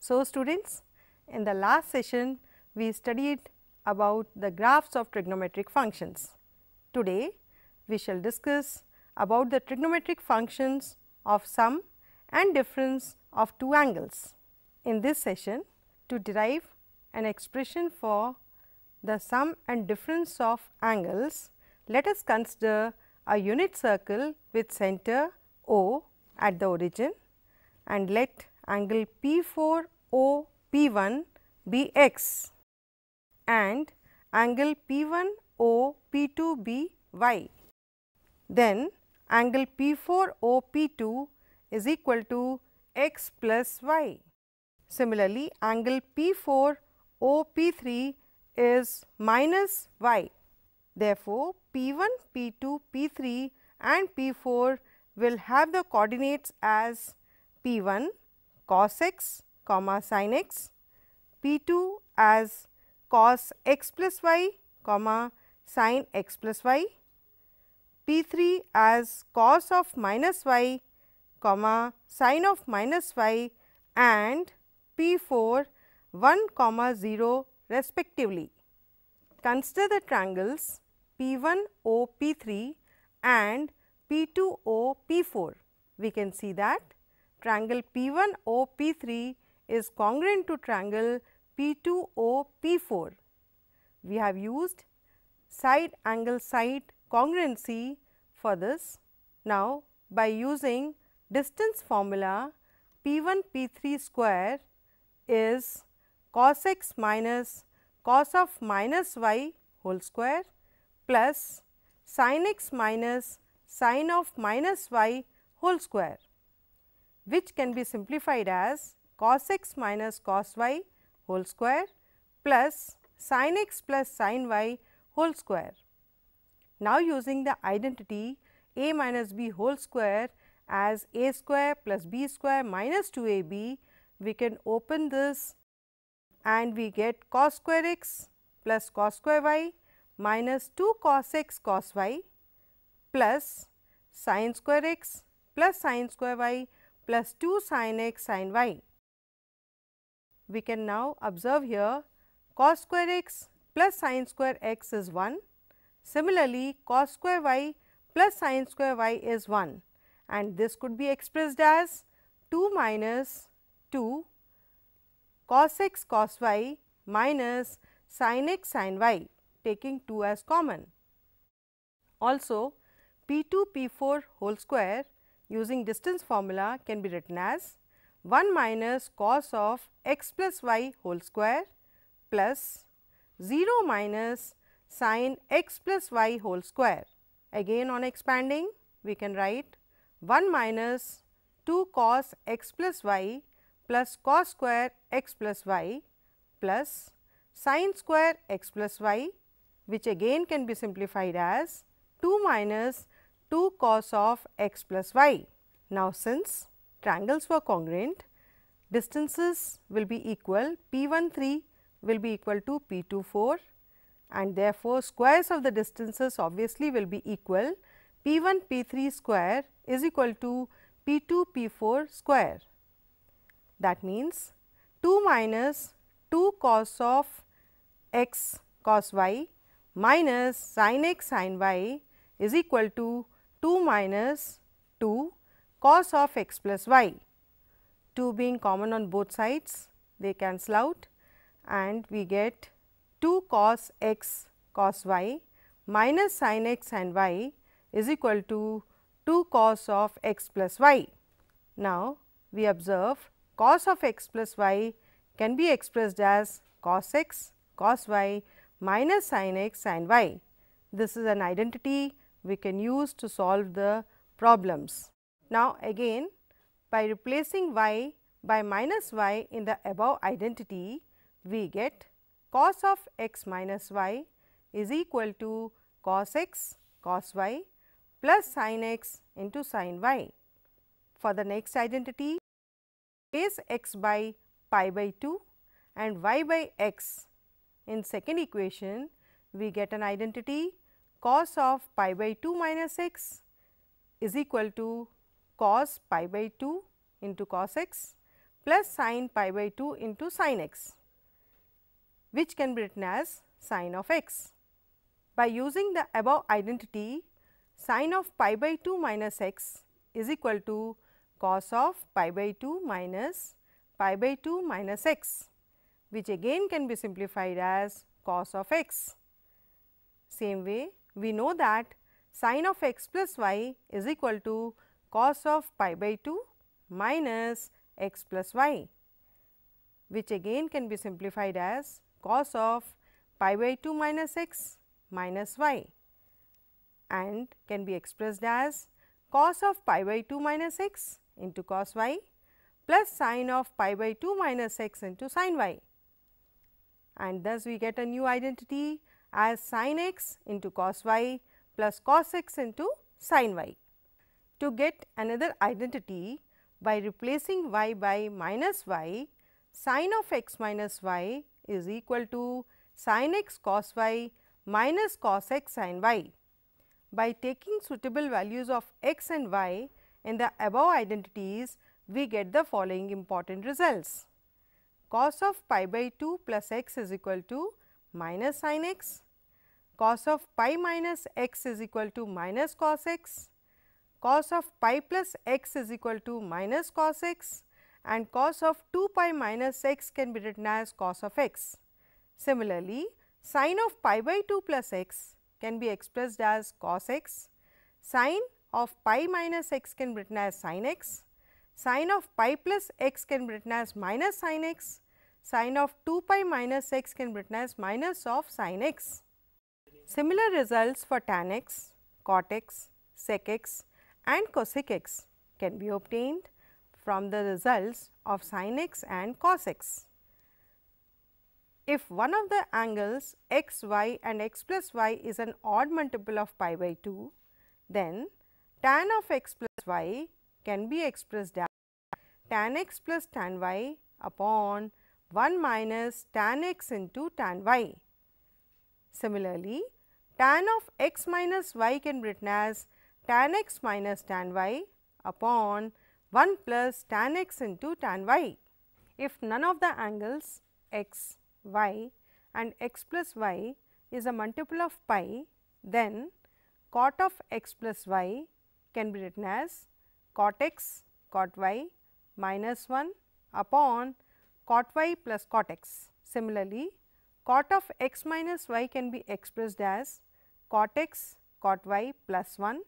So, students in the last session we studied about the graphs of trigonometric functions. Today we shall discuss about the trigonometric functions of sum and difference of two angles. In this session to derive an expression for the sum and difference of angles, let us consider a unit circle with center O at the origin and let angle P4 O P1 be x and angle P1 O P2 be y. Then angle P4 O P2 is equal to x plus y. Similarly, angle P4 O P3 is minus y. Therefore, P 1, P 2, P 3 and P 4 will have the coordinates as P 1 cos x comma sin x, P 2 as cos x plus y comma sin x plus y, P 3 as cos of minus y comma sin of minus y and P 4 1 comma 0 respectively. Consider the triangles P1O P3 and P2O P4. We can see that triangle P1O P3 is congruent to triangle P2O P4. We have used side angle side congruency for this. Now, by using distance formula P1 P3 square is cos x minus cos of minus y whole square plus sin x minus sin of minus y whole square, which can be simplified as cos x minus cos y whole square plus sin x plus sin y whole square. Now, using the identity a minus b whole square as a square plus b square minus 2 a b, we can open this and we get cos square x plus cos square y minus 2 cos x cos y plus sin square x plus sin square y plus 2 sin x sin y. We can now observe here cos square x plus sin square x is 1. Similarly, cos square y plus sin square y is 1 and this could be expressed as 2 minus 2 cos x cos y minus sin x sin y taking 2 as common. Also p 2 p 4 whole square using distance formula can be written as 1 minus cos of x plus y whole square plus 0 minus sin x plus y whole square. Again on expanding we can write 1 minus 2 cos x plus y plus cos square x plus y plus sine square x plus y which again can be simplified as 2 minus 2 cos of x plus y. Now, since triangles were congruent, distances will be equal p 1 3 will be equal to p 2 4 and therefore, squares of the distances obviously will be equal p 1 p 3 square is equal to p 2 p 4 square. That means 2 minus 2 cos of x cos y minus sin x sin y is equal to 2 minus 2 cos of x plus y. 2 being common on both sides, they cancel out and we get 2 cos x cos y minus sin x and y is equal to 2 cos of x plus y. Now, we observe cos of x plus y can be expressed as cos x, cos y minus sin x, sin y. This is an identity we can use to solve the problems. Now, again by replacing y by minus y in the above identity, we get cos of x minus y is equal to cos x cos y plus sin x into sin y. For the next identity, is x by pi by 2 and y by x. In second equation, we get an identity cos of pi by 2 minus x is equal to cos pi by 2 into cos x plus sin pi by 2 into sin x, which can be written as sin of x. By using the above identity, sin of pi by 2 minus x is equal to cos of pi by 2 minus pi by 2 minus x which again can be simplified as cos of x. Same way we know that sine of x plus y is equal to cos of pi by 2 minus x plus y which again can be simplified as cos of pi by 2 minus x minus y and can be expressed as cos of pi by 2 minus x into cos y plus sine of pi by 2 minus x into sine y and thus we get a new identity as sine x into cos y plus cos x into sine y. To get another identity by replacing y by minus y, sine of x minus y is equal to sine x cos y minus cos x sine y. By taking suitable values of x and y, in the above identities, we get the following important results. Cos of pi by 2 plus x is equal to minus sin x, cos of pi minus x is equal to minus cos x, cos of pi plus x is equal to minus cos x and cos of 2 pi minus x can be written as cos of x. Similarly, sin of pi by 2 plus x can be expressed as cos x, sin of pi minus x can be written as sin x, sine of pi plus x can be written as minus sin x, sine of 2 pi minus x can be written as minus of sin x. Similar results for tan x, cot x, sec x and cosec x can be obtained from the results of sin x and cos x. If one of the angles x, y and x plus y is an odd multiple of pi by 2, then tan of x plus y can be expressed as tan x plus tan y upon 1 minus tan x into tan y. Similarly, tan of x minus y can be written as tan x minus tan y upon 1 plus tan x into tan y. If none of the angles x, y and x plus y is a multiple of pi, then cot of x plus y can be written as cot x cot y minus 1 upon cot y plus cot x. Similarly, cot of x minus y can be expressed as cot x cot y plus 1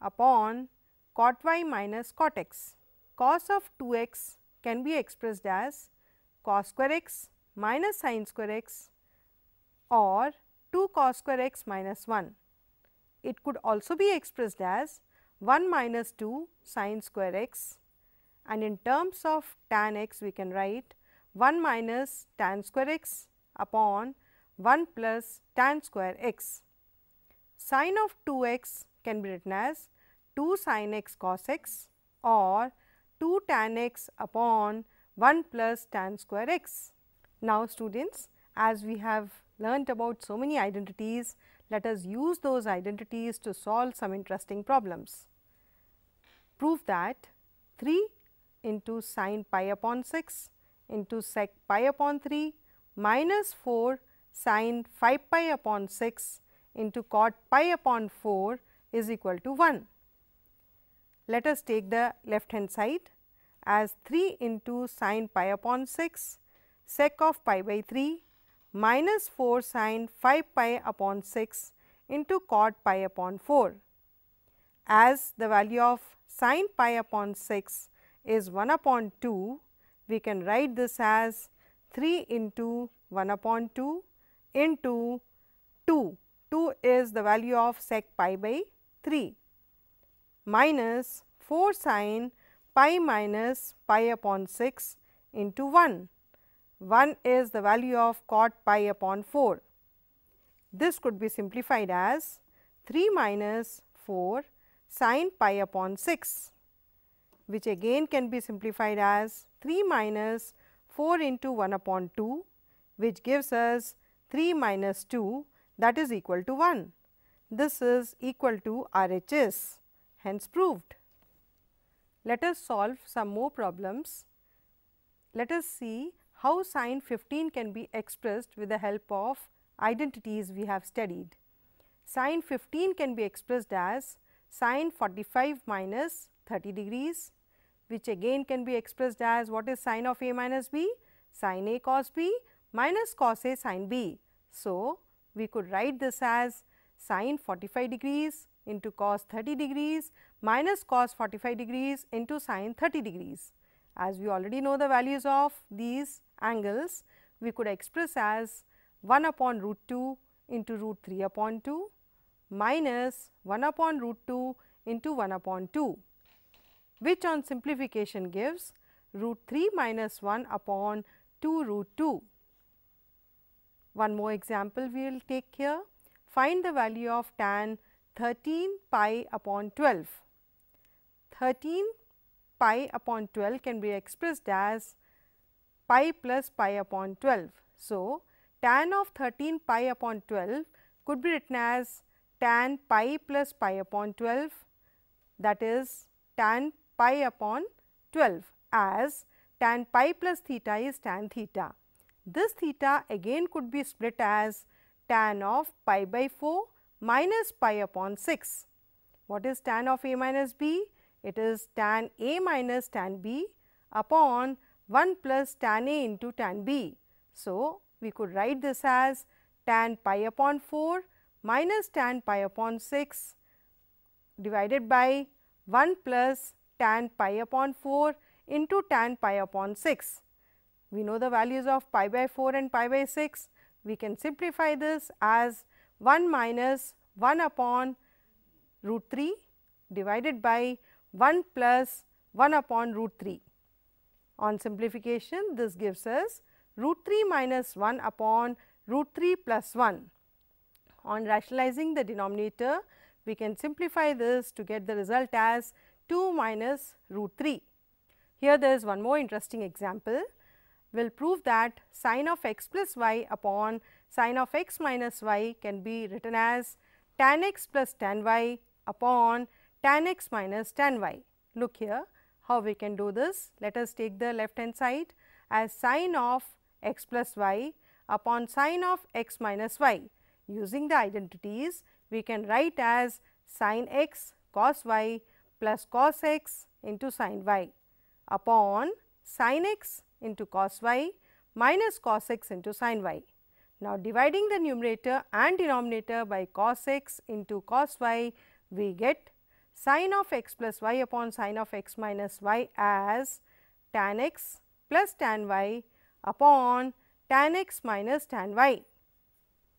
upon cot y minus cot x. Cos of 2 x can be expressed as cos square x minus sin square x or 2 cos square x minus 1. It could also be expressed as 1 minus 2 sine square x and in terms of tan x we can write 1 minus tan square x upon 1 plus tan square x. Sine of 2 x can be written as 2 sine x cos x or 2 tan x upon 1 plus tan square x. Now, students as we have learnt about so many identities, let us use those identities to solve some interesting problems prove that 3 into sine pi upon 6 into sec pi upon 3 minus 4 sine 5 pi upon 6 into cot pi upon 4 is equal to 1. Let us take the left hand side as 3 into sine pi upon 6 sec of pi by 3 minus 4 sine 5 pi upon 6 into cot pi upon 4 as the value of sine pi upon 6 is 1 upon 2, we can write this as 3 into 1 upon 2 into 2, 2 is the value of sec pi by 3 minus 4 sine pi minus pi upon 6 into 1, 1 is the value of cot pi upon 4. This could be simplified as 3 minus 4 sin pi upon 6 which again can be simplified as 3 minus 4 into 1 upon 2 which gives us 3 minus 2 that is equal to 1. This is equal to RHS hence proved. Let us solve some more problems. Let us see how sine 15 can be expressed with the help of identities we have studied. Sine 15 can be expressed as Sin 45 minus 30 degrees which again can be expressed as what is sine of A minus B? Sine A cos B minus cos A sine B. So, we could write this as sine 45 degrees into cos 30 degrees minus cos 45 degrees into sine 30 degrees. As we already know the values of these angles, we could express as 1 upon root 2 into root 3 upon 2 minus 1 upon root 2 into 1 upon 2, which on simplification gives root 3 minus 1 upon 2 root 2. One more example we will take here, find the value of tan 13 pi upon 12. 13 pi upon 12 can be expressed as pi plus pi upon 12. So, tan of 13 pi upon 12 could be written as tan pi plus pi upon 12 that is tan pi upon 12 as tan pi plus theta is tan theta. This theta again could be split as tan of pi by 4 minus pi upon 6. What is tan of a minus b? It is tan a minus tan b upon 1 plus tan a into tan b. So, we could write this as tan pi upon 4 minus tan pi upon 6 divided by 1 plus tan pi upon 4 into tan pi upon 6. We know the values of pi by 4 and pi by 6. We can simplify this as 1 minus 1 upon root 3 divided by 1 plus 1 upon root 3. On simplification, this gives us root 3 minus 1 upon root 3 plus 1 on rationalizing the denominator, we can simplify this to get the result as 2 minus root 3. Here there is one more interesting example. We will prove that sine of x plus y upon sine of x minus y can be written as tan x plus tan y upon tan x minus tan y. Look here how we can do this. Let us take the left hand side as sine of x plus y upon sine of x minus y. Using the identities, we can write as sin x cos y plus cos x into sin y upon sin x into cos y minus cos x into sin y. Now, dividing the numerator and denominator by cos x into cos y, we get sin of x plus y upon sin of x minus y as tan x plus tan y upon tan x minus tan y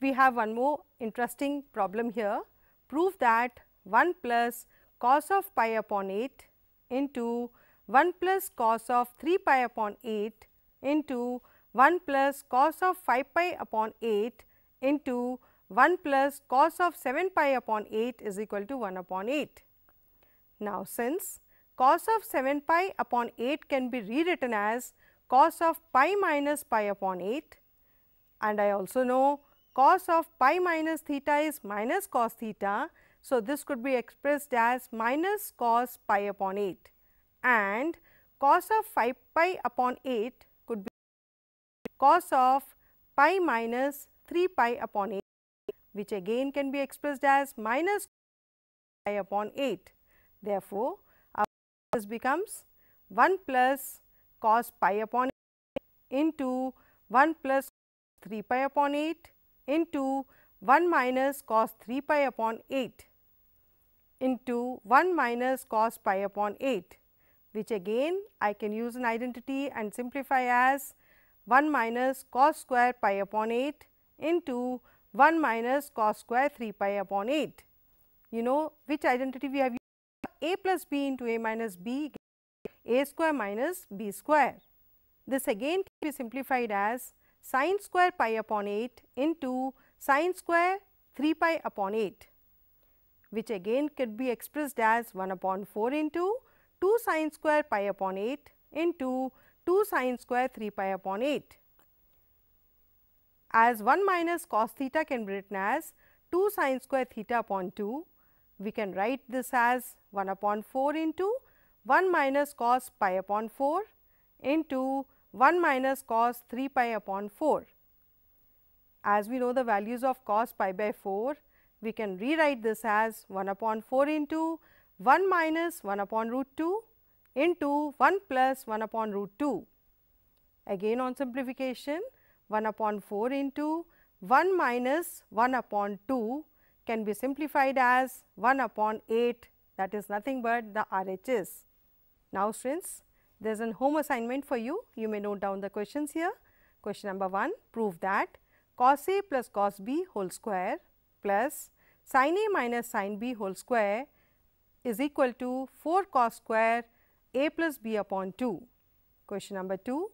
we have one more interesting problem here. Prove that 1 plus cos of pi upon 8 into 1 plus cos of 3 pi upon 8 into 1 plus cos of 5 pi upon 8 into 1 plus cos of 7 pi upon 8 is equal to 1 upon 8. Now, since cos of 7 pi upon 8 can be rewritten as cos of pi minus pi upon 8 and I also know cos of pi minus theta is minus cos theta. So, this could be expressed as minus cos pi upon 8 and cos of 5 pi upon 8 could be cos of pi minus 3 pi upon 8 which again can be expressed as minus pi upon 8. Therefore, this becomes 1 plus cos pi upon 8 into 1 plus 3 pi upon 8 into 1 minus cos 3 pi upon 8 into 1 minus cos pi upon 8 which again I can use an identity and simplify as 1 minus cos square pi upon 8 into 1 minus cos square 3 pi upon 8. You know which identity we have used a plus b into a minus b a square minus b square. This again can be simplified as sine square pi upon 8 into sine square 3 pi upon 8 which again could be expressed as 1 upon 4 into 2 sine square pi upon 8 into 2 sine square 3 pi upon 8. As 1 minus cos theta can be written as 2 sine square theta upon 2, we can write this as 1 upon 4 into 1 minus cos pi upon 4 into 1 minus cos 3 pi upon 4. As we know the values of cos pi by 4, we can rewrite this as 1 upon 4 into 1 minus 1 upon root 2 into 1 plus 1 upon root 2. Again on simplification, 1 upon 4 into 1 minus 1 upon 2 can be simplified as 1 upon 8 that is nothing but the RHS. Now, students, there is an home assignment for you. You may note down the questions here. Question number 1, prove that cos A plus cos B whole square plus sin A minus sin B whole square is equal to 4 cos square A plus B upon 2. Question number 2,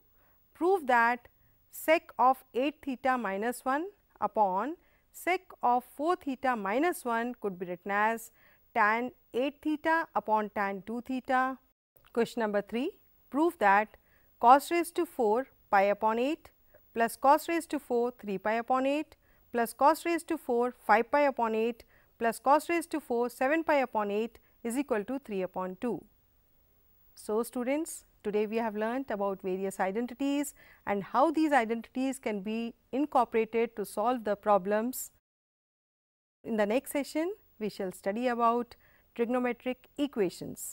prove that sec of 8 theta minus 1 upon sec of 4 theta minus 1 could be written as tan 8 theta upon tan 2 theta. Question number 3, prove that cos raised to 4 pi upon 8 plus cos raised to 4 3 pi upon 8 plus cos raised to 4 5 pi upon 8 plus cos raised to 4 7 pi upon 8 is equal to 3 upon 2. So, students today we have learnt about various identities and how these identities can be incorporated to solve the problems. In the next session we shall study about trigonometric equations.